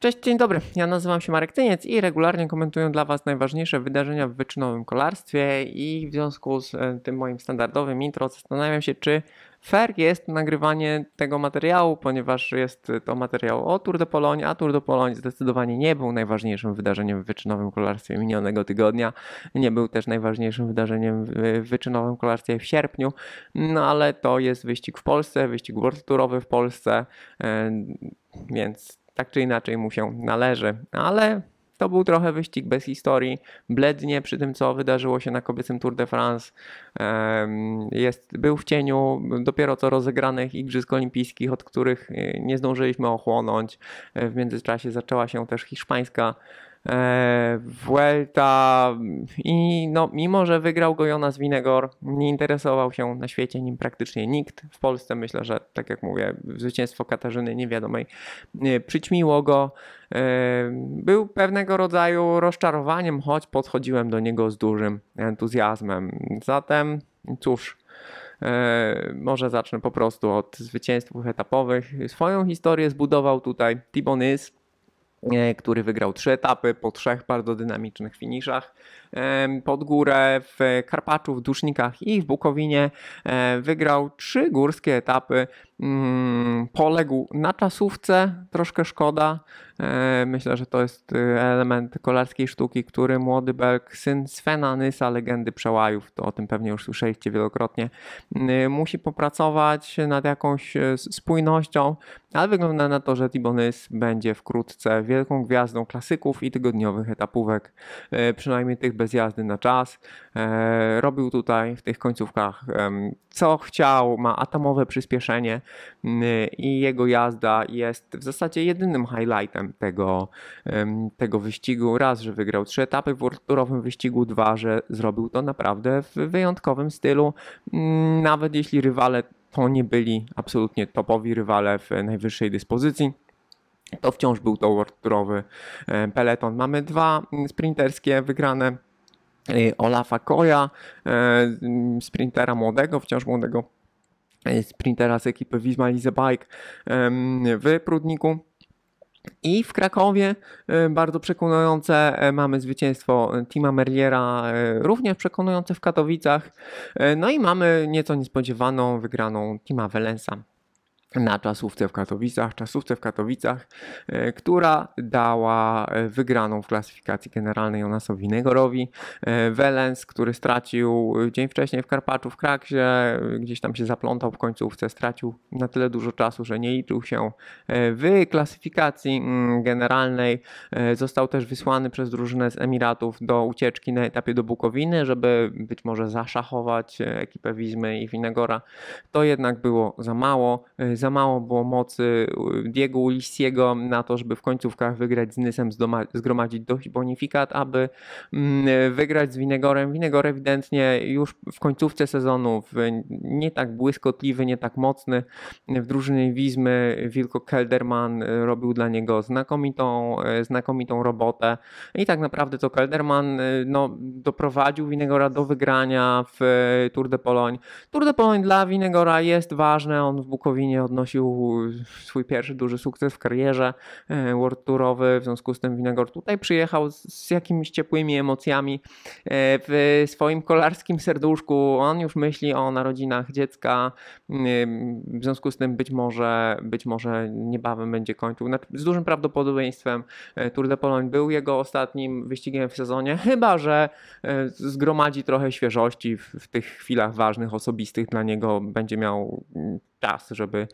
Cześć, dzień dobry. Ja nazywam się Marek Tyniec i regularnie komentuję dla Was najważniejsze wydarzenia w wyczynowym kolarstwie i w związku z e, tym moim standardowym intro zastanawiam się, czy fair jest nagrywanie tego materiału, ponieważ jest to materiał o Tour de Pologne, a Tour de Pologne zdecydowanie nie był najważniejszym wydarzeniem w wyczynowym kolarstwie minionego tygodnia. Nie był też najważniejszym wydarzeniem w wyczynowym kolarstwie w sierpniu, no ale to jest wyścig w Polsce, wyścig world w Polsce, e, więc tak czy inaczej mu się należy. Ale to był trochę wyścig bez historii. Blednie przy tym, co wydarzyło się na kobiecym Tour de France. Jest, był w cieniu dopiero co rozegranych Igrzysk Olimpijskich, od których e, nie zdążyliśmy ochłonąć. E, w międzyczasie zaczęła się też hiszpańska Vuelta i no, mimo, że wygrał go Jonas Winegor, nie interesował się na świecie nim praktycznie nikt. W Polsce myślę, że tak jak mówię, zwycięstwo Katarzyny Niewiadomej y, przyćmiło go. Y, był pewnego rodzaju rozczarowaniem, choć podchodziłem do niego z dużym entuzjazmem. Zatem cóż, y, może zacznę po prostu od zwycięstw etapowych. Swoją historię zbudował tutaj Tibonys E, który wygrał trzy etapy po trzech bardzo dynamicznych finiszach pod górę w Karpaczu, w Dusznikach i w Bukowinie. Wygrał trzy górskie etapy. Mm, poległ na czasówce, troszkę szkoda. Myślę, że to jest y, element kolarskiej sztuki, który młody Belg, syn Svena Nysa, legendy przełajów, to o tym pewnie już słyszeliście wielokrotnie, y, musi popracować nad jakąś y, spójnością, ale wygląda na to, że Tibonys będzie wkrótce wielką gwiazdą klasyków i tygodniowych etapówek, przynajmniej tych bez bez jazdy na czas. E, robił tutaj w tych końcówkach co chciał, ma atomowe przyspieszenie i jego jazda jest w zasadzie jedynym highlightem tego, tego wyścigu. Raz, że wygrał trzy etapy w World wyścigu, dwa, że zrobił to naprawdę w wyjątkowym stylu. Nawet jeśli rywale to nie byli absolutnie topowi rywale w najwyższej dyspozycji, to wciąż był to World e, peleton. Mamy dwa sprinterskie wygrane Y, Olafa Koja, y, mm, sprintera młodego, wciąż młodego y, sprintera z ekipy Wisma Lise Bike w Prudniku. I w Krakowie bardzo przekonujące mamy zwycięstwo Tima Merliera, również przekonujące w Katowicach. No i mamy nieco niespodziewaną wygraną Tima Welensa na czasówce w Katowicach, czasówce w Katowicach, e, która dała e, wygraną w klasyfikacji generalnej Jonasowi Negorowi. E, Welens, który stracił dzień wcześniej w Karpaczu w Kraksie, gdzieś tam się zaplątał w końcówce, stracił na tyle dużo czasu, że nie liczył się w klasyfikacji mm, generalnej. Został też wysłany przez drużynę z Emiratów do ucieczki na etapie do Bukowiny, żeby być może zaszachować ekipę Wizmy i Winegora. To jednak było za mało za mało było mocy Diego Ulissiego na to, żeby w końcówkach wygrać z Nysem, zgromadzić dość bonifikat, aby mm, wygrać z Winegorem. Winegor ewidentnie już w końcówce sezonu nie tak błyskotliwy, nie tak mocny w drużynie Wizmy Wilko Kelderman robił dla niego znakomitą, e, znakomitą robotę i tak naprawdę to Kelderman e, no, doprowadził Winegora do wygrania w e, Tour de Pologne. Tour de Pologne dla Winegora jest ważne, on w Bukowinie odnosił swój pierwszy duży sukces w karierze e, world tourowy, w związku z tym Winegor tutaj przyjechał z, z jakimiś ciepłymi emocjami e, w swoim kolarskim serduszku. On już myśli o narodzinach dziecka, w związku z tym być może, być może niebawem będzie kończył. Znaczy, z dużym prawdopodobieństwem e, Tour de Pologne był jego ostatnim wyścigiem w sezonie, chyba że zgromadzi trochę świeżości w, w tych chwilach ważnych, osobistych dla niego, będzie miał czas, żeby,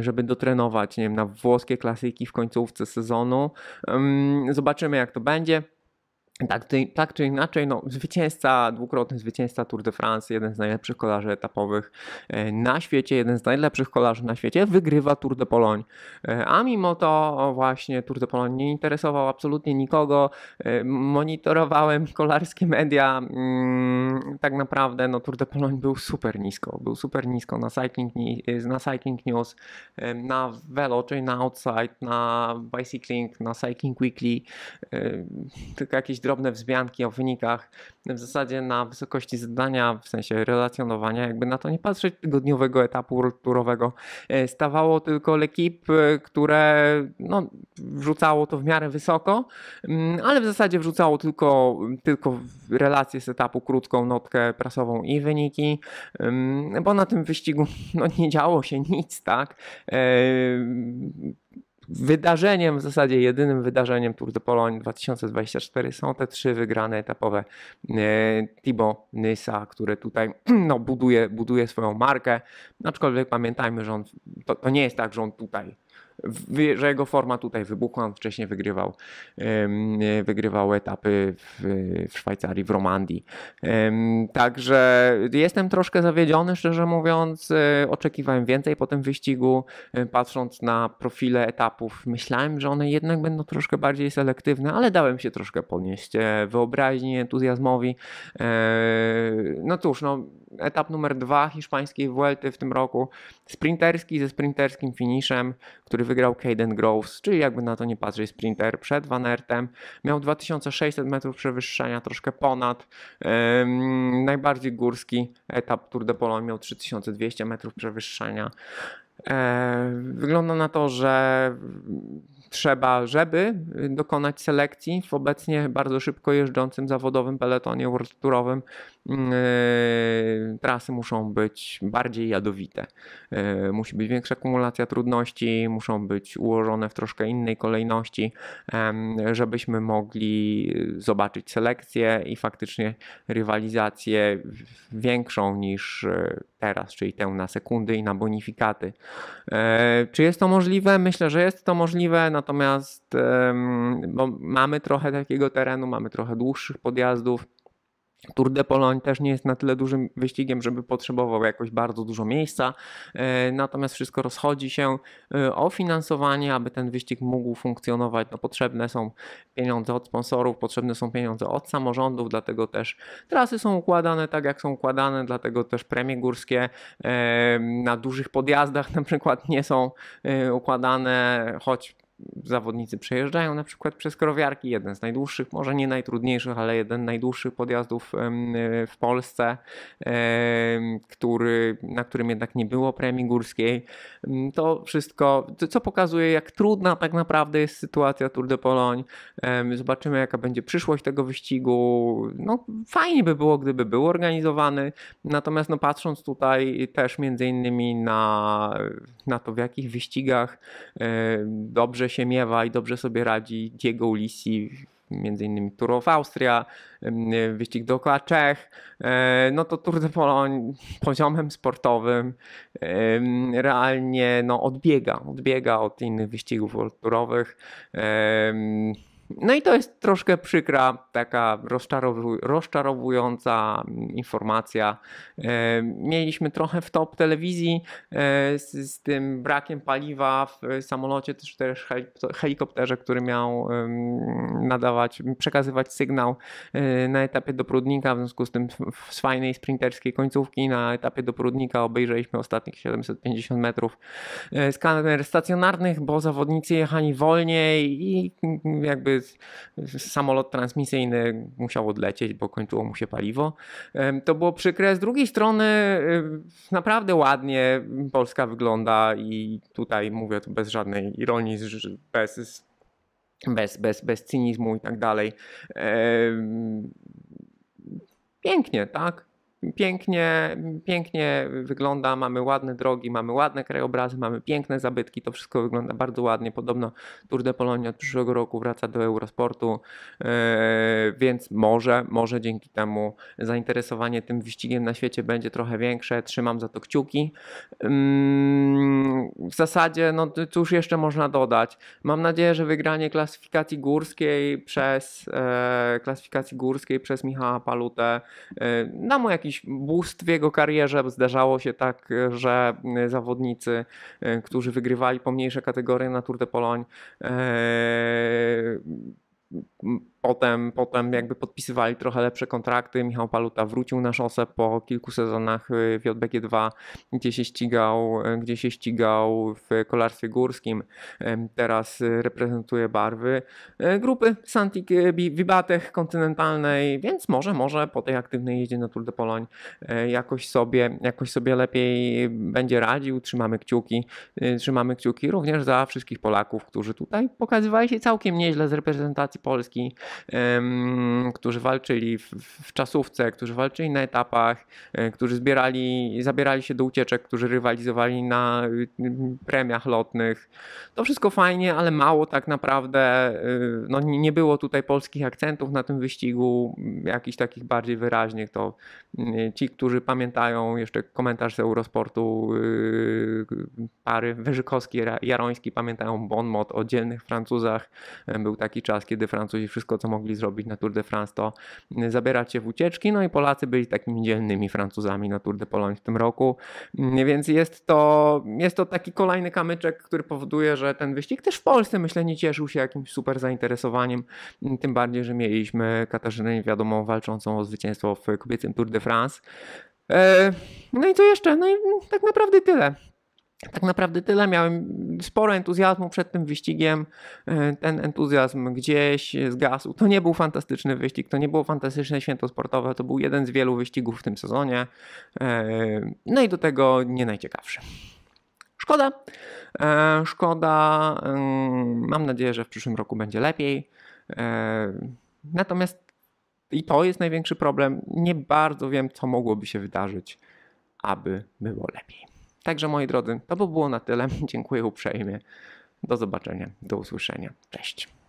żeby dotrenować, nie wiem, na włoskie klasyki w końcówce sezonu. Zobaczymy, jak to będzie. Tak, tak czy, inaczej, no, zwycięzca, dwukrotny zwycięzca Tour de France, jeden z najlepszych kolarzy etapowych e, na świecie, jeden z najlepszych kolarzy na świecie, wygrywa Tour de Pologne. E, a mimo to właśnie Tour de Pologne nie interesował absolutnie nikogo. E, monitorowałem kolarskie media. Mm, tak naprawdę no, Tour de Pologne był super nisko. Był super nisko na Cycling, na cycling News, na Velo, czyli na Outside, na Bicycling, na Cycling Weekly. Tylko jakieś drogi drobne wzmianki o wynikach, w zasadzie na wysokości zadania, w sensie relacjonowania, jakby na to nie patrzeć tygodniowego etapu turowego. E, stawało tylko lekip, które no, wrzucało to w miarę wysoko, mm, ale w zasadzie wrzucało tylko, tylko relacje z etapu, krótką notkę prasową i wyniki, mm, bo na tym wyścigu no, nie działo się nic, tak? E, wydarzeniem, w zasadzie jedynym wydarzeniem Tour de Pologne 2024 są te trzy wygrane etapowe e, Tibo Nysa, który tutaj no, buduje, buduje swoją markę, aczkolwiek pamiętajmy, że on, to, to nie jest tak, że on tutaj że jego forma tutaj wybuchła. On wcześniej wygrywał, wygrywał etapy w, w Szwajcarii, w Romandii. Także jestem troszkę zawiedziony, szczerze mówiąc. E, oczekiwałem więcej po tym wyścigu. E, patrząc na profile etapów, myślałem, że one jednak będą troszkę bardziej selektywne, ale dałem się troszkę podnieść e, wyobraźni, entuzjazmowi. No cóż, no etap numer dwa hiszpańskiej Vuelty w tym roku. Sprinterski ze sprinterskim finiszem, który wygrał Caden Groves, czyli jakby na to nie patrzeć sprinter przed Van Aertem. Miał 2600 metrów przewyższenia, troszkę ponad. najbardziej górski etap Tour de Pologne miał 3200 metrów przewyższenia. E, wygląda na to, że trzeba, żeby y, dokonać selekcji w obecnie bardzo szybko jeżdżącym zawodowym peletonie world mm, y, Trasy muszą być bardziej jadowite. Y, musi być większa kumulacja trudności, muszą być ułożone w troszkę innej kolejności, żebyśmy mogli zobaczyć selekcję i faktycznie rywalizację większą niż teraz, czyli tę na sekundy i na bonifikaty. E, czy jest to możliwe? Myślę, że jest to możliwe, natomiast mamy trochę takiego terenu, mamy trochę dłuższych podjazdów. Tour de Pologne też nie jest na tyle dużym wyścigiem, żeby potrzebował jakoś bardzo dużo miejsca, e, natomiast wszystko rozchodzi się e, o finansowanie, aby ten wyścig mógł funkcjonować. No, potrzebne są pieniądze od sponsorów, potrzebne są pieniądze od samorządów, dlatego też trasy są układane tak, jak są układane, dlatego też premie górskie e, na dużych podjazdach na przykład nie są układane, choć zawodnicy przejeżdżają na przykład przez krowiarki, jeden z najdłuższych, może nie najtrudniejszych, ale jeden z najdłuższych podjazdów e, w Polsce, który, na którym jednak nie było premii górskiej. To wszystko, co pokazuje jak trudna tak naprawdę jest sytuacja Tour de Pologne. Zobaczymy jaka będzie przyszłość tego wyścigu. No fajnie by było, gdyby był organizowany, natomiast no patrząc tutaj też między innymi na, na to w jakich wyścigach dobrze się i dobrze sobie radzi. Diego Ulisi, między innymi Tour of Austria, wyścig dookoła Czech, e, no to Tour de Pologne poziomem sportowym realnie no, odbiega, odbiega od innych wyścigów turowych. No i to jest troszkę przykra, taka rozczarowująca informacja. E, mieliśmy trochę w top telewizji e, z, z tym brakiem paliwa w samolocie, też, też helikopterze, który miał nadawać, przekazywać sygnał e, na etapie dopródnika, w związku z tym z fajnej sprinterskiej końcówki na etapie dopródnika obejrzeliśmy ostatnich 750 metrów skaner stacjonarnych, bo zawodnicy jechali wolniej i jakby samolot transmisyjny musiał odlecieć, bo kończyło mu się paliwo. To było przykre. Z drugiej strony naprawdę ładnie Polska wygląda i tutaj mówię to bez żadnej ironii, bez, bez, bez, bez cynizmu i tak dalej. Pięknie, tak? pięknie, pięknie wygląda, mamy ładne drogi, mamy ładne krajobrazy, mamy piękne zabytki, to wszystko wygląda bardzo ładnie. Podobno Tour de Polonia od przyszłego roku wraca do Eurosportu, yy, więc może, może dzięki temu zainteresowanie tym wyścigiem na świecie będzie trochę większe. Trzymam za to kciuki. Yy, w zasadzie, no cóż jeszcze można dodać? Mam nadzieję, że wygranie klasyfikacji górskiej przez yy, klasyfikacji górskiej przez Michała Palutę da mu jakiś jakiś boost w jego karierze. Zdarzało się tak, że e, zawodnicy, e, którzy wygrywali pomniejsze kategorie na Tour de Pologne, e, Potem, potem jakby podpisywali trochę lepsze kontrakty. Michał Paluta wrócił na szosę po kilku sezonach w y, JBG2, gdzie się ścigał, y, gdzie się ścigał w kolarstwie górskim. Teraz y, reprezentuje barwy grupy Santik Wibatech kontynentalnej, więc może, może po tej aktywnej jeździe na Tour de Poloń e, jakoś sobie, jakoś sobie lepiej będzie radził. Trzymamy kciuki, trzymamy kciuki również za wszystkich Polaków, którzy tutaj pokazywali się całkiem nieźle z reprezentacji Polski którzy walczyli w, w czasówce, którzy walczyli na etapach, e, którzy zbierali, zabierali się do ucieczek, którzy rywalizowali na y, premiach lotnych. To wszystko fajnie, ale mało tak naprawdę. Y, no, nie było tutaj polskich akcentów na tym wyścigu, mm, jakichś takich bardziej wyraźnych. To mm, ci, którzy pamiętają jeszcze komentarz z Eurosportu y, pary Wyżykowski-Jaroński, pamiętają bon mot o dzielnych Francuzach. E, był taki czas, kiedy Francuzi wszystko co mogli zrobić na Tour de France, to zabierać się w ucieczki. No i Polacy byli takimi dzielnymi Francuzami na Tour de Pologne w tym roku. Więc jest to, jest to taki kolejny kamyczek, który powoduje, że ten wyścig też w Polsce myślę nie cieszył się jakimś super zainteresowaniem. Tym bardziej, że mieliśmy Katarzynę wiadomo walczącą o zwycięstwo w kobiecym Tour de France. E, no i co jeszcze? No i tak naprawdę tyle tak naprawdę tyle. Miałem sporo entuzjazmu przed tym wyścigiem. E, ten entuzjazm gdzieś zgasł. To nie był fantastyczny wyścig, to nie było fantastyczne święto sportowe. To był jeden z wielu wyścigów w tym sezonie. E, no i do tego nie najciekawszy. Szkoda. E, szkoda. Mm, mam nadzieję, że w przyszłym roku będzie lepiej. Natomiast i to jest największy problem. Nie bardzo wiem, co mogłoby się wydarzyć, aby było lepiej. Także moi drodzy, to by było na tyle. Dziękuję uprzejmie. Do zobaczenia, do usłyszenia. Cześć.